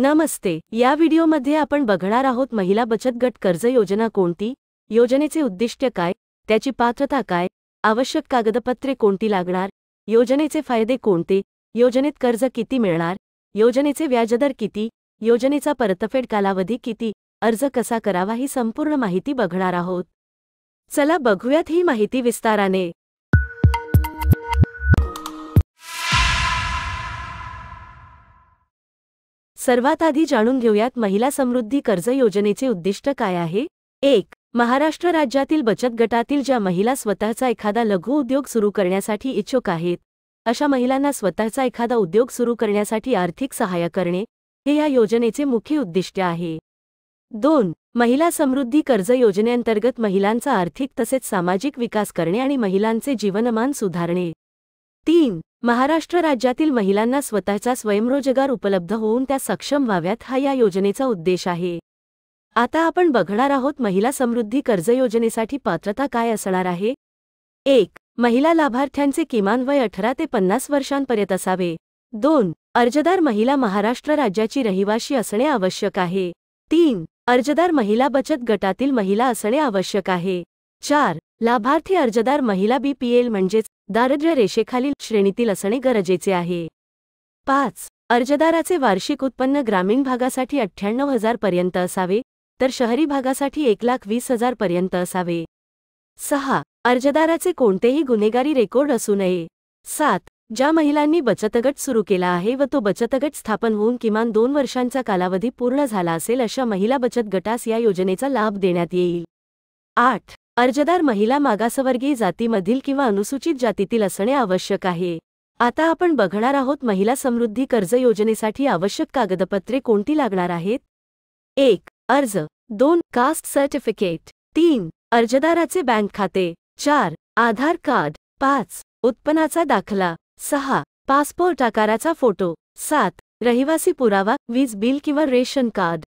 नमस्ते या व्हिडिओमध्ये आपण बघणार आहोत महिला बचत गट कर्ज योजना कोणती योजनेचे उद्दिष्ट काय त्याची पात्रता काय आवश्यक कागदपत्रे कोणती लागणार योजनेचे फायदे कोणते योजनेत कर्ज किती मिळणार योजनेचे व्याजदर किती योजनेचा परतफेड कालावधी किती अर्ज कसा करावा ही संपूर्ण माहिती बघणार आहोत चला बघूयात ही माहिती विस्ताराने सर्वात आधी जाणून घेऊयात महिला समृद्धी कर्ज योजनेचे उद्दिष्ट काय आहे एक महाराष्ट्र राज्यातील बचत गटातील ज्या महिला स्वतःचा एखादा लघु उद्योग सुरू करण्यासाठी इच्छुक आहेत अशा महिलांना स्वतःचा एखादा उद्योग सुरू करण्यासाठी आर्थिक सहाय्य करणे हे या योजनेचे मुख्य उद्दिष्ट आहे दोन महिला समृद्धी कर्ज योजनेअंतर्गत महिलांचा आर्थिक तसेच सामाजिक विकास करणे आणि महिलांचे जीवनमान सुधारणे तीन महाराष्ट्र राज्यातील महिलांना स्वतःचा स्वयंरोजगार उपलब्ध होऊन त्या सक्षम व्हाव्यात हा या योजनेचा उद्देश आहे आता आपण बघणार आहोत महिला समृद्धी कर्ज योजनेसाठी पात्रता काय असणार आहे एक महिला लाभार्थ्यांचे किमान वय अठरा ते पन्नास वर्षांपर्यंत असावे दोन अर्जदार महिला महाराष्ट्र राज्याची रहिवाशी असणे आवश्यक आहे तीन अर्जदार महिला बचत गटातील महिला असणे आवश्यक आहे चार लाभार्थी अर्जदार महिला बीपीएल म्हणजेच दारिद्र्य रेषेखालील श्रेणीतील असणे गरजेचे आहे पाच अर्जदाराचे वार्षिक उत्पन्न ग्रामीण भागासाठी अठ्ठ्याण्णव हजारपर्यंत पर्यंत असावे तर शहरी भागासाठी एक लाख वीस हजारपर्यंत पर्यंत असावे सहा अर्जदाराचे कोणतेही गुन्हेगारी रेकॉर्ड असू नये सात ज्या महिलांनी बचतगट सुरू केला आहे व तो बचतगट स्थापन होऊन किमान दोन वर्षांचा कालावधी पूर्ण झाला असेल अशा महिला बचत गटास या योजनेचा लाभ देण्यात येईल आठ अर्जदार महिला मागासवर्गीय जातीमधील किंवा अनुसूचित जातीतील असणे आवश्यक आहे आता आपण बघणार आहोत महिला समृद्धी कर्ज योजनेसाठी आवश्यक कागदपत्रे कोणती लागणार आहेत एक अर्ज दोन कास्ट सर्टिफिकेट तीन अर्जदाराचे बँक खाते चार आधार कार्ड पाच उत्पन्नाचा दाखला सहा पासपोर्ट आकाराचा फोटो सात रहिवासी पुरावा वीज बिल किंवा रेशन कार्ड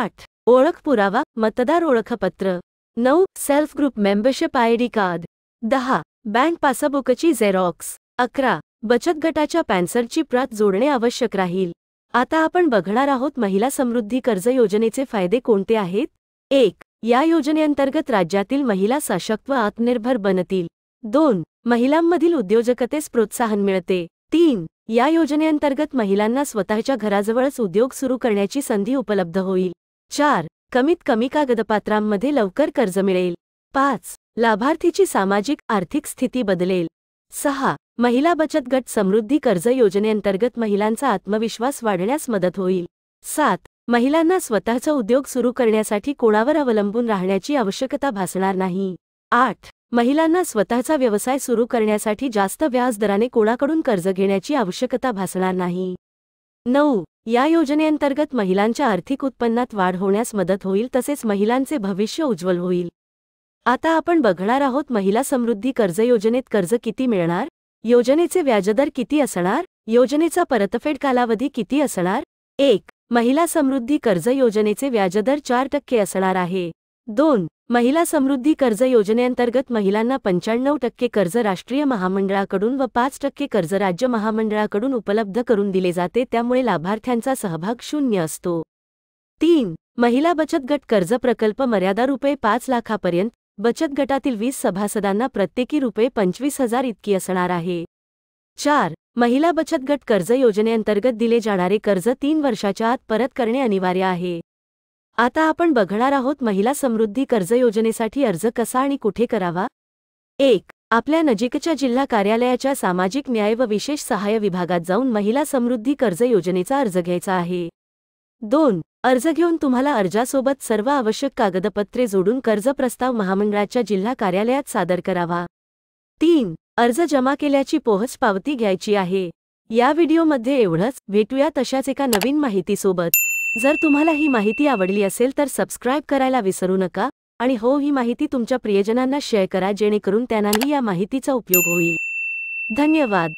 आठ ओळख पुरावा मतदार ओळखपत्र नऊ self group membership I D card दहा बँक पासबुकची झेरॉक्स अकरा बचत गटाच्या पॅन्सरची प्रात जोडणे आवश्यक राहील आता आपण बघणार आहोत महिला समृद्धी कर्ज योजनेचे फायदे कोणते आहेत एक या योजनेअंतर्गत राज्यातील महिला सशक्त व आत्मनिर्भर बनतील दोन महिलांमधील उद्योजकतेस प्रोत्साहन मिळते तीन या योजनेअंतर्गत महिलांना स्वतःच्या घराजवळच उद्योग सुरू करण्याची संधी उपलब्ध होईल चार कमीत कमी कागदपात्रांमध्ये लवकर कर्ज मिळेल पाच लाभार्थीची सामाजिक आर्थिक स्थिती बदलेल सहा महिला बचत गट समृद्धी कर्ज योजनेअंतर्गत महिलांचा आत्मविश्वास वाढण्यास मदत होईल सात महिलांना स्वतःचा उद्योग सुरू करण्यासाठी कोणावर अवलंबून राहण्याची आवश्यकता भासणार नाही आठ महिलांना स्वतःचा व्यवसाय सुरू करण्यासाठी जास्त व्याज दराने कोणाकडून कर्ज घेण्याची आवश्यकता भासणार नाही नऊ या योजनेअंतर्गत महिलांच्या आर्थिक उत्पन्नात वाढ होण्यास मदत होईल तसेच महिलांचे भविष्य उज्ज्वल होईल आता आपण बघणार आहोत महिला समृद्धी कर्ज योजनेत कर्ज किती मिळणार योजनेचे व्याजदर किती असणार योजनेचा परतफेड कालावधी किती असणार एक महिला समृद्धी कर्ज योजनेचे व्याजदर चार टक्के असणार आहे दोन महिला समृद्धी कर्ज योजनेअंतर्गत महिलांना पंच्याण्णव टक्के कर्ज राष्ट्रीय महामंडळाकडून व पाच टक्के कर्ज राज्य महामंडळाकडून उपलब्ध करून दिले जाते त्यामुळे लाभार्थ्यांचा सहभाग शून्य असतो तीन महिला बचत गट कर्ज प्रकल्प मर्यादा रुपये पाच लाखापर्यंत बचत गटातील वीस सभासदांना प्रत्येकी रुपये पंचवीस हजार इतकी असणार आहे चार महिला बचत गट कर्ज योजनेअंतर्गत दिले जाणारे कर्ज तीन वर्षाच्या आत परत करणे अनिवार्य आहे आता आपण बघणार आहोत महिला समृद्धी कर्ज योजनेसाठी अर्ज कसा आणि कुठे करावा एक आपल्या नजीकच्या जिल्हा कार्यालयाच्या सामाजिक न्याय व विशेष सहाय्य विभागात जाऊन महिला समृद्धी कर्ज योजनेचा अर्ज घ्यायचा आहे दोन अर्ज घेऊन तुम्हाला अर्जासोबत सर्व आवश्यक कागदपत्रे जोडून कर्ज प्रस्ताव महामंडळाच्या जिल्हा कार्यालयात सादर करावा तीन अर्ज जमा केल्याची पोहच पावती घ्यायची आहे या व्हिडिओमध्ये एवढंच भेटूया तशाच एका नवीन माहितीसोबत जर तुम्हाला ही माहिती आवडली असेल तर सबस्क्राईब करायला विसरू नका आणि हो ही माहिती तुमच्या प्रियजनांना शेअर करा जेणेकरून त्यांनाही या माहितीचा उपयोग होईल धन्यवाद